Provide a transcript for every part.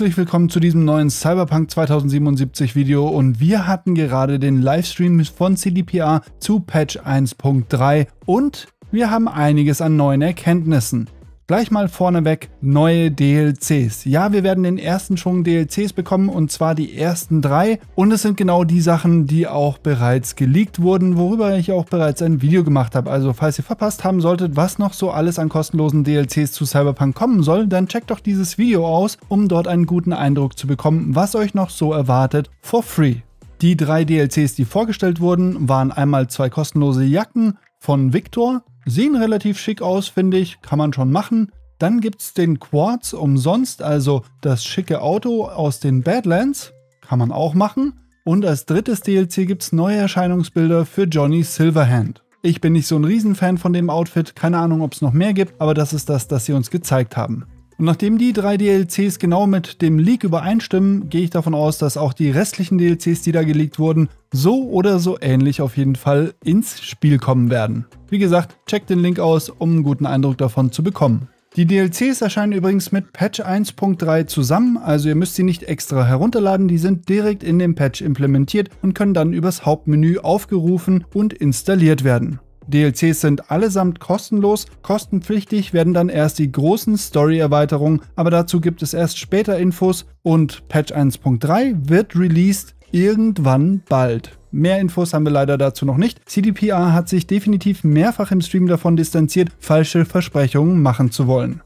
herzlich willkommen zu diesem neuen Cyberpunk 2077 Video und wir hatten gerade den Livestream von CDPR zu Patch 1.3 und wir haben einiges an neuen Erkenntnissen. Gleich mal vorneweg neue DLCs. Ja, wir werden den ersten Schwung DLCs bekommen und zwar die ersten drei. Und es sind genau die Sachen, die auch bereits geleakt wurden, worüber ich auch bereits ein Video gemacht habe. Also falls ihr verpasst haben solltet, was noch so alles an kostenlosen DLCs zu Cyberpunk kommen soll, dann checkt doch dieses Video aus, um dort einen guten Eindruck zu bekommen, was euch noch so erwartet, for free. Die drei DLCs, die vorgestellt wurden, waren einmal zwei kostenlose Jacken von Victor, Sehen relativ schick aus, finde ich, kann man schon machen. Dann gibt es den Quartz umsonst, also das schicke Auto aus den Badlands, kann man auch machen. Und als drittes DLC gibt es neue Erscheinungsbilder für Johnny Silverhand. Ich bin nicht so ein Riesenfan von dem Outfit, keine Ahnung, ob es noch mehr gibt, aber das ist das, das sie uns gezeigt haben. Und nachdem die drei DLCs genau mit dem Leak übereinstimmen, gehe ich davon aus, dass auch die restlichen DLCs, die da geleakt wurden, so oder so ähnlich auf jeden Fall ins Spiel kommen werden. Wie gesagt, checkt den Link aus, um einen guten Eindruck davon zu bekommen. Die DLCs erscheinen übrigens mit Patch 1.3 zusammen, also ihr müsst sie nicht extra herunterladen, die sind direkt in dem Patch implementiert und können dann übers Hauptmenü aufgerufen und installiert werden. DLCs sind allesamt kostenlos, kostenpflichtig werden dann erst die großen Story-Erweiterungen, aber dazu gibt es erst später Infos und Patch 1.3 wird released irgendwann bald. Mehr Infos haben wir leider dazu noch nicht. CDPR hat sich definitiv mehrfach im Stream davon distanziert, falsche Versprechungen machen zu wollen.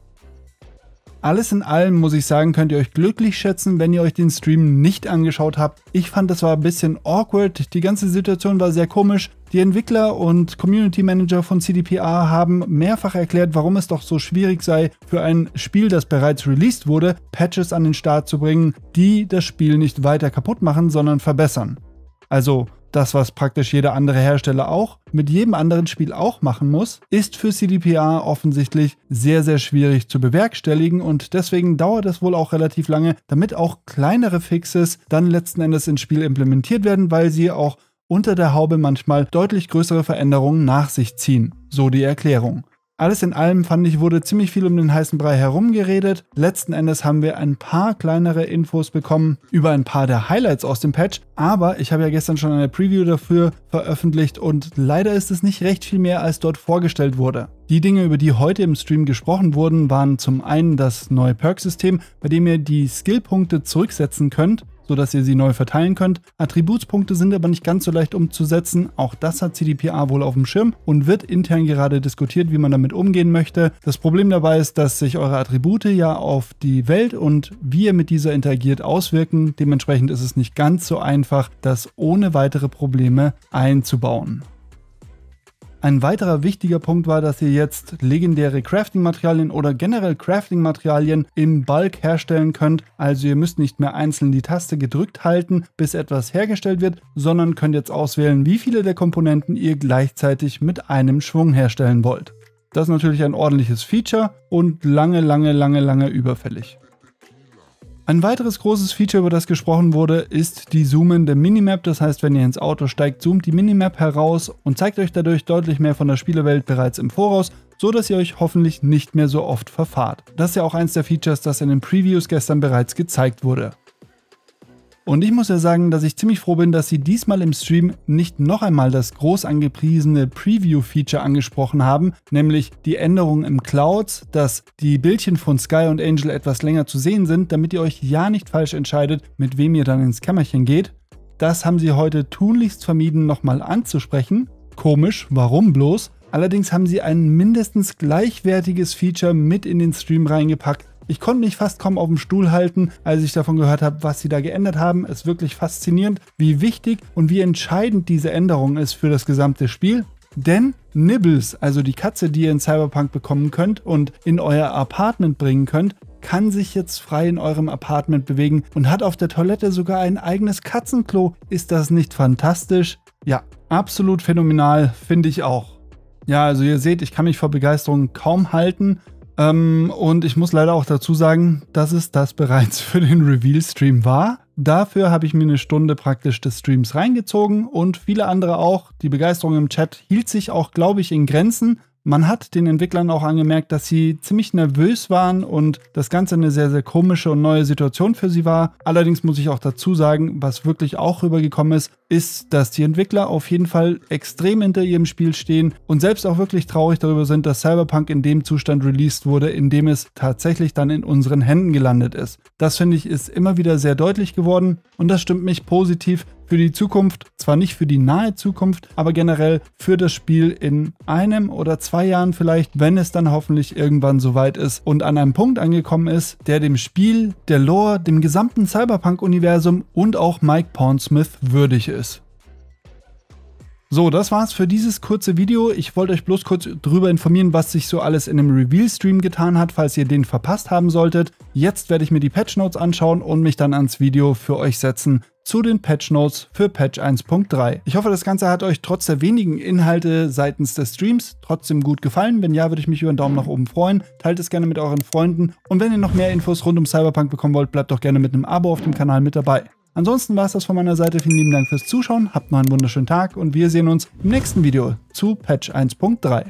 Alles in allem muss ich sagen, könnt ihr euch glücklich schätzen, wenn ihr euch den Stream nicht angeschaut habt. Ich fand, das war ein bisschen awkward. Die ganze Situation war sehr komisch. Die Entwickler und Community Manager von CDPR haben mehrfach erklärt, warum es doch so schwierig sei, für ein Spiel, das bereits released wurde, Patches an den Start zu bringen, die das Spiel nicht weiter kaputt machen, sondern verbessern. Also das, was praktisch jeder andere Hersteller auch mit jedem anderen Spiel auch machen muss, ist für CDPR offensichtlich sehr, sehr schwierig zu bewerkstelligen und deswegen dauert es wohl auch relativ lange, damit auch kleinere Fixes dann letzten Endes ins Spiel implementiert werden, weil sie auch unter der Haube manchmal deutlich größere Veränderungen nach sich ziehen. So die Erklärung. Alles in allem fand ich, wurde ziemlich viel um den heißen Brei herumgeredet. Letzten Endes haben wir ein paar kleinere Infos bekommen über ein paar der Highlights aus dem Patch, aber ich habe ja gestern schon eine Preview dafür veröffentlicht und leider ist es nicht recht viel mehr, als dort vorgestellt wurde. Die Dinge, über die heute im Stream gesprochen wurden, waren zum einen das neue Perk-System, bei dem ihr die Skillpunkte zurücksetzen könnt sodass ihr sie neu verteilen könnt. Attributspunkte sind aber nicht ganz so leicht umzusetzen. Auch das hat CDPA wohl auf dem Schirm und wird intern gerade diskutiert, wie man damit umgehen möchte. Das Problem dabei ist, dass sich eure Attribute ja auf die Welt und wie ihr mit dieser interagiert auswirken. Dementsprechend ist es nicht ganz so einfach, das ohne weitere Probleme einzubauen. Ein weiterer wichtiger Punkt war, dass ihr jetzt legendäre Crafting-Materialien oder generell Crafting-Materialien im Bulk herstellen könnt. Also ihr müsst nicht mehr einzeln die Taste gedrückt halten, bis etwas hergestellt wird, sondern könnt jetzt auswählen, wie viele der Komponenten ihr gleichzeitig mit einem Schwung herstellen wollt. Das ist natürlich ein ordentliches Feature und lange, lange, lange, lange überfällig. Ein weiteres großes Feature, über das gesprochen wurde, ist die zoomende Minimap. Das heißt, wenn ihr ins Auto steigt, zoomt die Minimap heraus und zeigt euch dadurch deutlich mehr von der Spielewelt bereits im Voraus, so dass ihr euch hoffentlich nicht mehr so oft verfahrt. Das ist ja auch eins der Features, das in den Previews gestern bereits gezeigt wurde. Und ich muss ja sagen, dass ich ziemlich froh bin, dass sie diesmal im Stream nicht noch einmal das groß angepriesene Preview-Feature angesprochen haben, nämlich die Änderung im Clouds, dass die Bildchen von Sky und Angel etwas länger zu sehen sind, damit ihr euch ja nicht falsch entscheidet, mit wem ihr dann ins Kämmerchen geht. Das haben sie heute tunlichst vermieden, nochmal anzusprechen. Komisch, warum bloß? Allerdings haben sie ein mindestens gleichwertiges Feature mit in den Stream reingepackt, ich konnte mich fast kaum auf dem Stuhl halten, als ich davon gehört habe, was sie da geändert haben. Es Ist wirklich faszinierend, wie wichtig und wie entscheidend diese Änderung ist für das gesamte Spiel. Denn Nibbles, also die Katze, die ihr in Cyberpunk bekommen könnt und in euer Apartment bringen könnt, kann sich jetzt frei in eurem Apartment bewegen und hat auf der Toilette sogar ein eigenes Katzenklo. Ist das nicht fantastisch? Ja, absolut phänomenal, finde ich auch. Ja, also ihr seht, ich kann mich vor Begeisterung kaum halten. Ähm, und ich muss leider auch dazu sagen, dass es das bereits für den Reveal-Stream war. Dafür habe ich mir eine Stunde praktisch des Streams reingezogen und viele andere auch. Die Begeisterung im Chat hielt sich auch, glaube ich, in Grenzen. Man hat den Entwicklern auch angemerkt, dass sie ziemlich nervös waren und das Ganze eine sehr, sehr komische und neue Situation für sie war. Allerdings muss ich auch dazu sagen, was wirklich auch rübergekommen ist, ist, dass die Entwickler auf jeden Fall extrem hinter ihrem Spiel stehen und selbst auch wirklich traurig darüber sind, dass Cyberpunk in dem Zustand released wurde, in dem es tatsächlich dann in unseren Händen gelandet ist. Das finde ich ist immer wieder sehr deutlich geworden und das stimmt mich positiv, für die Zukunft, zwar nicht für die nahe Zukunft, aber generell für das Spiel in einem oder zwei Jahren vielleicht, wenn es dann hoffentlich irgendwann soweit ist und an einem Punkt angekommen ist, der dem Spiel, der Lore, dem gesamten Cyberpunk-Universum und auch Mike Pornsmith würdig ist. So, das war's für dieses kurze Video. Ich wollte euch bloß kurz darüber informieren, was sich so alles in dem Reveal-Stream getan hat, falls ihr den verpasst haben solltet. Jetzt werde ich mir die Patch Notes anschauen und mich dann ans Video für euch setzen, zu den Patch Notes für Patch 1.3. Ich hoffe, das Ganze hat euch trotz der wenigen Inhalte seitens des Streams trotzdem gut gefallen. Wenn ja, würde ich mich über einen Daumen nach oben freuen. Teilt es gerne mit euren Freunden. Und wenn ihr noch mehr Infos rund um Cyberpunk bekommen wollt, bleibt doch gerne mit einem Abo auf dem Kanal mit dabei. Ansonsten war es das von meiner Seite. Vielen lieben Dank fürs Zuschauen. Habt noch einen wunderschönen Tag und wir sehen uns im nächsten Video zu Patch 1.3.